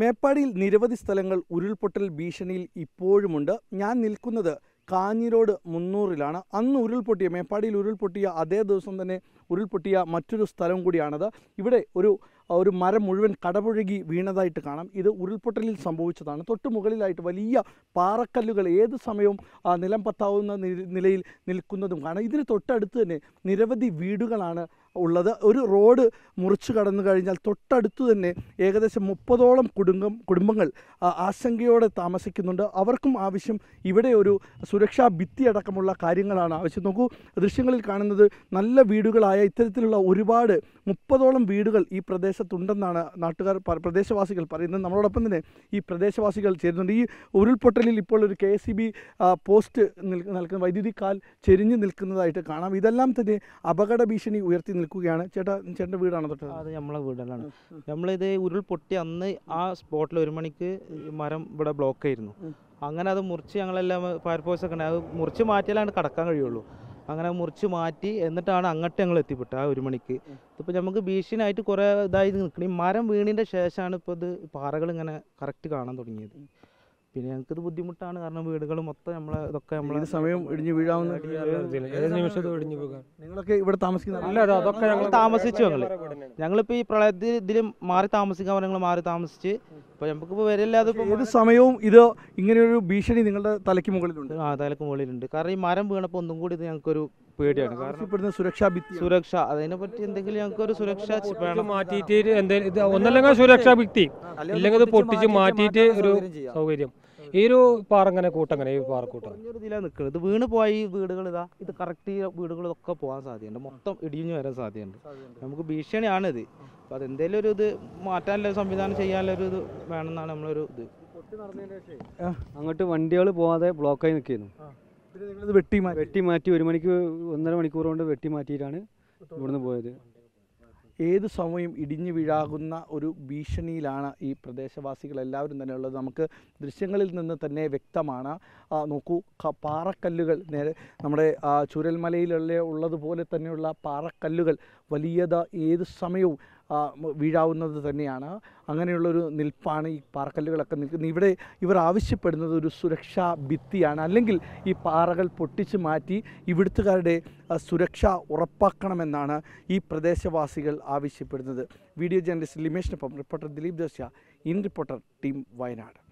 മേപ്പാടിയിൽ നിരവധി സ്ഥലങ്ങൾ ഉരുൾപൊട്ടൽ ഭീഷണിയിൽ ഇപ്പോഴുമുണ്ട് ഞാൻ നിൽക്കുന്നത് കാഞ്ഞിരോട് മുന്നൂറിലാണ് അന്ന് ഉരുൾപൊട്ടിയ മേപ്പാടിയിൽ ഉരുൾപൊട്ടിയ അതേ ദിവസം തന്നെ ഉരുൾപൊട്ടിയ മറ്റൊരു സ്ഥലം കൂടിയാണത് ഇവിടെ ഒരു ഒരു മരം മുഴുവൻ കടപുഴകി വീണതായിട്ട് കാണാം ഇത് ഉരുൾപൊട്ടലിൽ സംഭവിച്ചതാണ് തൊട്ട് മുകളിലായിട്ട് വലിയ പാറക്കല്ലുകൾ ഏത് സമയവും നിലം പത്താവുന്ന നിലയിൽ നിൽക്കുന്നതും കാണാം ഇതിന് തൊട്ടടുത്ത് തന്നെ നിരവധി വീടുകളാണ് ഉള്ളത് ഒരു റോഡ് മുറിച്ചു കടന്നു കഴിഞ്ഞാൽ തൊട്ടടുത്തു തന്നെ ഏകദേശം മുപ്പതോളം കുടുംബം കുടുംബങ്ങൾ ആശങ്കയോടെ താമസിക്കുന്നുണ്ട് അവർക്കും ആവശ്യം ഇവിടെ ഒരു സുരക്ഷാ ഭിത്തി അടക്കമുള്ള കാര്യങ്ങളാണ് ആവശ്യം നോക്കൂ ദൃശ്യങ്ങളിൽ കാണുന്നത് നല്ല വീടുകളായ ഇത്തരത്തിലുള്ള ഒരുപാട് മുപ്പതോളം വീടുകൾ ഈ പ്രദേശത്തുണ്ടെന്നാണ് നാട്ടുകാർ പ്രദേശവാസികൾ പറയുന്നത് നമ്മളോടൊപ്പം തന്നെ ഈ പ്രദേശവാസികൾ ചേരുന്നുണ്ട് ഈ ഉരുൾപൊട്ടലിൽ ഇപ്പോൾ ഒരു കെ പോസ്റ്റ് നിൽക്കുന്ന വൈദ്യുതി കാൽ ചെരിഞ്ഞു നിൽക്കുന്നതായിട്ട് കാണാം ഇതെല്ലാം തന്നെ അപകട ഭീഷണി ഉയർത്തി നിൽക്കുകയാണ് ചേട്ടാ ചേട്ടൻ്റെ വീടാണ് തൊട്ട് അത് നമ്മളെ വീടാണ് നമ്മളിത് ഉരുൾ പൊട്ടി അന്ന് ആ സ്പോട്ടിൽ ഒരു മണിക്ക് മരം ഇവിടെ ബ്ലോക്ക് ആയിരുന്നു അങ്ങനെ അത് മുറിച്ച് ഞങ്ങളെല്ലാം ഒക്കെ ഉണ്ട് അത് മുറിച്ച് മാറ്റിയാലാണ് കടക്കാൻ കഴിയുള്ളൂ അങ്ങനെ മുറിച്ച് മാറ്റി എന്നിട്ടാണ് അങ്ങോട്ട് ഞങ്ങൾ എത്തിപ്പെട്ടത് ആ ഒരു മണിക്ക് ഇതിപ്പോൾ നമുക്ക് ഭീഷണിയായിട്ട് കുറേ ഇതായി നിൽക്കണം ഈ മരം വീണിൻ്റെ ശേഷമാണ് ഇപ്പോൾ ഇത് പാറകൾ ഇങ്ങനെ കറക്റ്റ് കാണാൻ തുടങ്ങിയത് പിന്നെ ഞങ്ങൾക്കിത് ബുദ്ധിമുട്ടാണ് കാരണം വീടുകൾ മൊത്തം നമ്മളെ ഇതൊക്കെ നമ്മളെ സമയം ഇടിഞ്ഞു വീഴാവുന്ന നിങ്ങളൊക്കെ ഇവിടെ താമസിക്കുന്ന അതൊക്കെ ഞങ്ങൾ താമസിച്ചു ഞങ്ങൾ ഞങ്ങളിപ്പോ ഈ പ്രളയത്തിൽ ഇതിൽ മാറി താമസിക്കാൻ ഞങ്ങൾ മാറി താമസിച്ച് ഇപ്പോൾ നമുക്കിപ്പോൾ വരില്ലാതെ ഇപ്പൊ ഏത് സമയവും ഇത് ഒരു ഭീഷണി നിങ്ങളുടെ തലയ്ക്ക് മുകളിലുണ്ട് ആ തലക്ക് മുകളിലുണ്ട് കാരണം ഈ മരം വീണപ്പോൾ ഒന്നും കൂടി ഇത് ഞങ്ങൾക്കൊരു പേടിയാണ് കാരണം സുരക്ഷാ സുരക്ഷ അതിനെ പറ്റി എന്തെങ്കിലും ഞങ്ങൾക്ക് ഒരു വേണം മാറ്റിയിട്ട് എന്തെങ്കിലും ഒന്നല്ലെങ്കിൽ സുരക്ഷാ ഭിത്തി അല്ലെങ്കിൽ പൊട്ടിച്ച് മാറ്റിയിട്ട് ഒരു സൗകര്യം ഈ ഒരു പാറങ്ങനെ കൂട്ടങ്ങനെ ഈ പാറക്കൂട്ടം ഇതിലാണ് നിൽക്കുന്നത് ഇത് വീണ് പോയി വീടുകൾ ഇതാ ഇത് കറക്റ്റ് വീടുകളൊക്കെ പോകാൻ സാധ്യതയുണ്ട് മൊത്തം ഇടിഞ്ഞു വരാൻ സാധ്യതയുണ്ട് നമുക്ക് ഭീഷണിയാണിത് അപ്പം അതെന്തേലും ഒരു ഇത് മാറ്റാനുള്ള സംവിധാനം ചെയ്യാനുള്ള ഒരു ഇത് വേണമെന്നാണ് നമ്മളൊരു ഇത് അങ്ങോട്ട് വണ്ടികൾ പോവാതെ ബ്ലോക്കായി നിൽക്കുന്നു പിന്നെ വെട്ടി മാറ്റി വെട്ടി മാറ്റി ഒരു മണിക്ക് ഒന്നര മണിക്കൂർ കൊണ്ട് വെട്ടി മാറ്റിയിട്ടാണ് ഇവിടുന്ന് പോയത് ഏത് സമയം ഇടിഞ്ഞു വീഴാകുന്ന ഒരു ഭീഷണിയിലാണ് ഈ പ്രദേശവാസികൾ എല്ലാവരും തന്നെ ഉള്ളത് നമുക്ക് ദൃശ്യങ്ങളിൽ നിന്ന് തന്നെ വ്യക്തമാണ് നോക്കൂ പാറക്കല്ലുകൾ നേരെ നമ്മുടെ ചുരൽമലയിലുള്ള ഉള്ളതുപോലെ തന്നെയുള്ള പാറക്കല്ലുകൾ വലിയത് ഏത് സമയവും വീഴാവുന്നത് തന്നെയാണ് അങ്ങനെയുള്ളൊരു നിൽപ്പാണ് ഈ പാറക്കല്ലുകളൊക്കെ നിൽക്കുന്നത് ഇവിടെ ഇവർ ആവശ്യപ്പെടുന്നത് ഒരു സുരക്ഷാ ഭിത്തിയാണ് അല്ലെങ്കിൽ ഈ പാറകൾ പൊട്ടിച്ച് മാറ്റി ഇവിടുത്തുകാരുടെ സുരക്ഷ ഉറപ്പാക്കണമെന്നാണ് ഈ പ്രദേശവാസികൾ ആവശ്യപ്പെടുന്നത് വീഡിയോ ജേർണലിസ്റ്റ് ലിമേഷിനൊപ്പം റിപ്പോർട്ടർ ദിലീപ് ദോശ ഇൻ റിപ്പോർട്ടർ ടീം വയനാട്